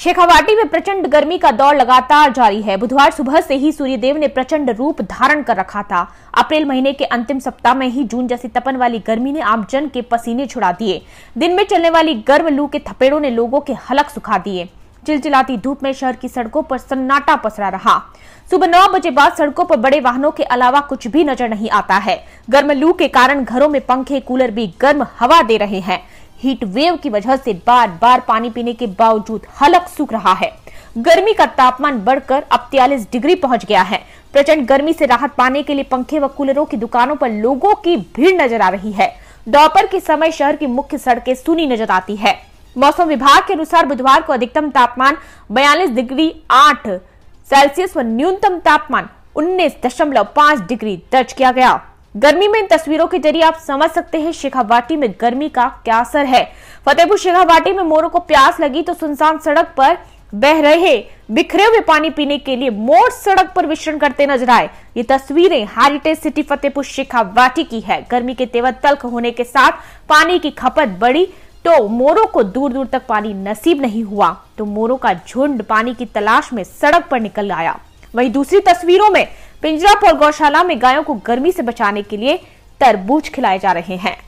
शेखावाटी में प्रचंड गर्मी का दौर लगातार जारी है बुधवार सुबह से ही सूर्यदेव ने प्रचंड रूप धारण कर रखा था अप्रैल महीने के अंतिम सप्ताह में ही जून जैसी तपन वाली गर्मी ने आमजन के पसीने छुड़ा दिए दिन में चलने वाली गर्म लू के थपेड़ों ने लोगों के हलक सुखा दिए चिलचिलाती धूप में शहर की सड़कों पर सन्नाटा पसरा रहा सुबह नौ बजे बाद सड़कों पर बड़े वाहनों के अलावा कुछ भी नजर नहीं आता है गर्म लू के कारण घरों में पंखे कूलर भी गर्म हवा दे रहे हैं हीट वेव की वजह से बार बार पानी पीने के बावजूद हलक सूख रहा है गर्मी का तापमान बढ़कर अब तियालीस डिग्री पहुंच गया है प्रचंड गर्मी से राहत पाने के लिए पंखे व कूलरों की दुकानों पर लोगों की भीड़ नजर आ रही है दोपहर के समय शहर की मुख्य सड़कें सुनी नजर आती है मौसम विभाग के अनुसार बुधवार को अधिकतम तापमान बयालीस डिग्री आठ सेल्सियस व न्यूनतम तापमान उन्नीस दशमलव पांच डिग्री दर्ज किया गया गर्मी में इन तस्वीरों के जरिए आप समझ सकते हैं शेखावाटी में गर्मी का क्या असर है फतेहपुर शेखावाटी में मोरों को प्यास लगी तो सुनसान सड़क पर बह रहे बिखरे हुए पानी पीने के लिए मोर सड़क पर विचरण करते नजर आए ये तस्वीरें हेरिटेज सिटी फतेहपुर शेखावाटी की है गर्मी के तेवर तल्ख होने के साथ पानी की खपत बड़ी तो मोरों को दूर दूर तक पानी नसीब नहीं हुआ तो मोरों का झुंड पानी की तलाश में सड़क पर निकल आया वहीं दूसरी तस्वीरों में पिंजरापुर गौशाला में गायों को गर्मी से बचाने के लिए तरबूज खिलाए जा रहे हैं